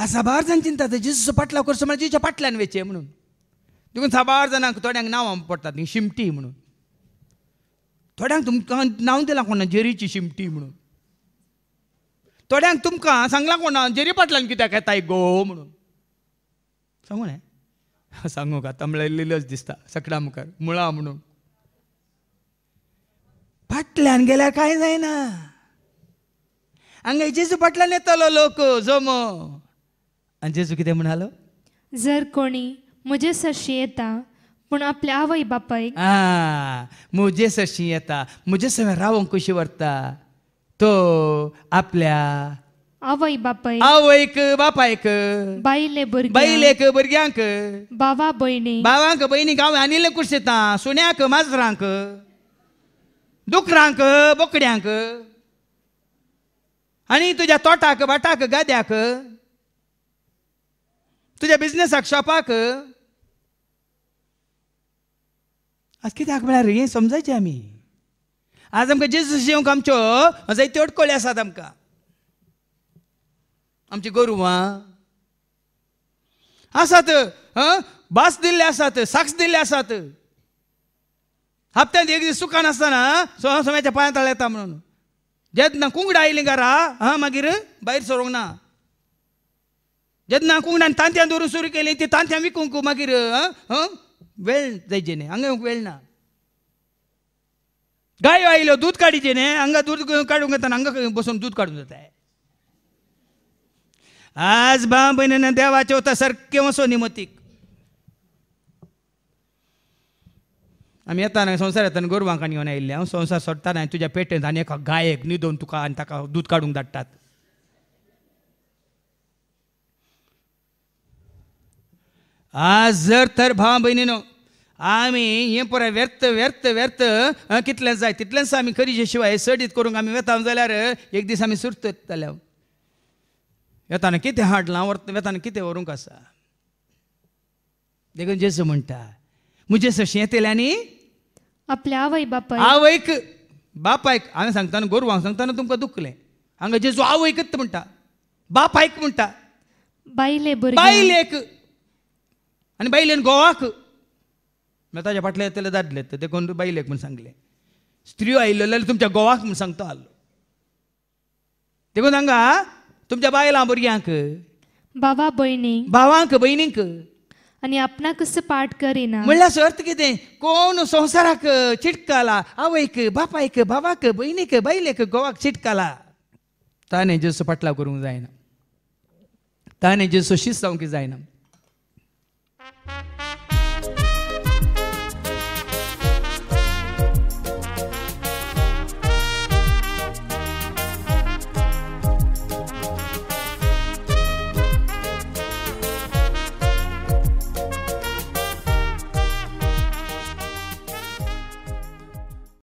ಆ ಸಾಬಾರು जण चिंता पटला ಪಟ್ಲಾव करचो म्हणजे जिजूच्या पाटल्यान वेचे म्हणून देखून साबार जाणांक थोड्यांक पडतात पडटात शिमटी म्हणून थोड्यांक तुमकां नांव दिलां कोणा जेरीची शिमटी म्हणून थोड्यांक तुमकां सांगलां कोणा जेरी पाटल्यान कित्याक येता गो म्हणून सांगू न्हय सांगूक आतां म्हळ्यार दिसता सकडा मुखार मुळां म्हणून फाटल्यान गेल्यार कांय जायना हांगा जेजू पाटल्यान येतलो लोक जमो जेजू कितें म्हणालो जर कोणी मुझे सशी येता पूण आपल्या आवय बापायक आ म्हजे सशी येता म्हजे सवे रावंक कशी व्हरता तो आपल्या आवय बापाय आवयक बापायक बायले भुरगे बायलेक भुरग्यांक बाबा बहिणी बाबांक भयणीक हांव आणिल्ले कुशीत येता सुण्याक माजरांक दुकरांक बोकड्यांक आनी तुज्या तोटाक बाटाक गाद्याक तुज्या बिझनेसाक शॉपाक आज कित्याक म्हळ्यार हे समजायचे आमी आज आमकां जेजूस येवंक आमच्यो जायत्यो अडकळी आसात आमकां आमची गोरवां आसात भास दिल्ले आसात साक्ष दिल्ले आसात हप्त्यांत एक दीस सुकान नासतना सोमा सोम्याच्या पांयांत येता म्हणून जेदना कुंगडां आयली घरा हां मागीर भायर सरोंक ना जेन्ना कुंकणान तांत्यां दवरून सुरू केली ती तांत्यां विकूंक मागीर वेळ जायचे न्हय हांगा वेळ ना गायो आयल्यो दूध काडीचे न्ही हांगा दूध काडूंक येताना हांगा बसून दूध काडूंक जाता आज बा भयणीनं देवाचे होता वसो वचोनी मतीक आमी येताना संवसार येताना गोरवांकान घेवन आयिल्ले हांव संवसार सोडटाना तुज्या पेटेंत आनी एका गायेक न्हिदोवन तुका आनी ताका दूध काडूंक धाडटात आज जर तर भाव भयणीनो आम्ही हे पुराय व्यर्थ व्यर्थ व्यर्थ कितल्यांच जाय तितल्यांच आम्ही करीचे शिवाय सडीत करूंक आम्ही वेता जाल्यार एक दीस आम्ही सुरतत जाल्यार वेताना कितें हाडलां व्हर वेतान कितें व्हरूंक आसा देखून जेसू म्हणटा म्हजे सशें येतेल्यांनी आपल्या आवय बापाय आवयक बापायक हांवें सांगताना गोरवांक सांगताना तुमकां दुखलें हांगा जेजू आवयकच म्हणटा बापायक म्हणटा बायले बायलेक आणि बायलेन घोवाक मी ताज्या फाटल्या येतले दादले ते देखून बायलेक म्हणून सांगले स्त्रियो आयिल्ल्यो जाल्यार तुमच्या घोवाक म्हणून सांगतो आलो देखून सांगा तुमच्या बायलां भुरग्यांक बाबा भयणीक भावांक भयणीक आनी आपणा कसं पाठ करिना म्हणल्यार अर्थ कितें कोण संवसाराक चिटकाला आवयक बापायक बाबाक भयणीक बायलेक घोवाक चिटकाला ताणें जेसो पाटलाव करूंक जायना ताणें जेसो शिस्त जावंक जायना